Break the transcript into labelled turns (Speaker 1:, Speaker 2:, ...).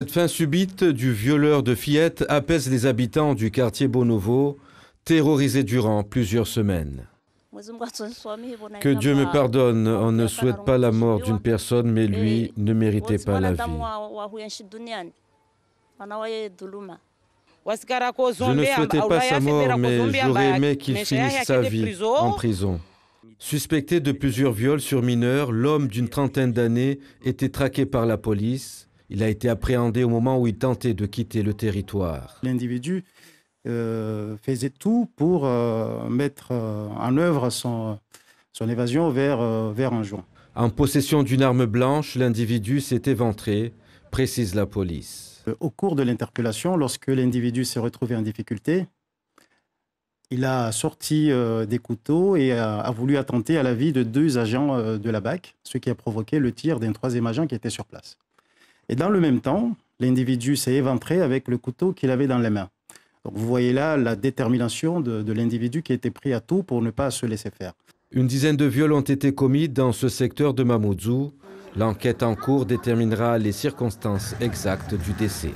Speaker 1: Cette fin subite du violeur de fillettes apaise les habitants du quartier Bonovo, terrorisés durant plusieurs semaines.
Speaker 2: Que Dieu me pardonne, on ne souhaite pas la mort d'une
Speaker 1: personne, mais lui ne méritait pas la vie.
Speaker 3: Je ne souhaitais pas sa mort, mais j'aurais aimé qu'il finisse sa vie en
Speaker 1: prison. Suspecté de plusieurs viols sur mineurs, l'homme d'une trentaine d'années était traqué par la police. Il a été appréhendé au moment où il tentait de quitter le territoire.
Speaker 4: L'individu euh, faisait tout pour euh, mettre euh, en œuvre son, évasion vers, vers un
Speaker 1: joint. En possession d'une arme blanche, l'individu s'est éventré, précise la police. Au cours de l'interpellation, lorsque l'individu s'est retrouvé en difficulté,
Speaker 4: il a sorti des couteaux et a, voulu attenter à la vie de deux agents de la BAC, ce qui a provoqué le tir d'un troisième agent qui était sur place. Et dans le même temps, l'individu s'est éventré avec le couteau qu'il avait dans les mains. vous voyez là la détermination
Speaker 1: de, de l'individu qui était pris à tout pour ne pas se laisser faire. Une dizaine de viols ont été commis dans ce secteur de Mamoudzou. L'enquête en cours déterminera les circonstances exactes du décès.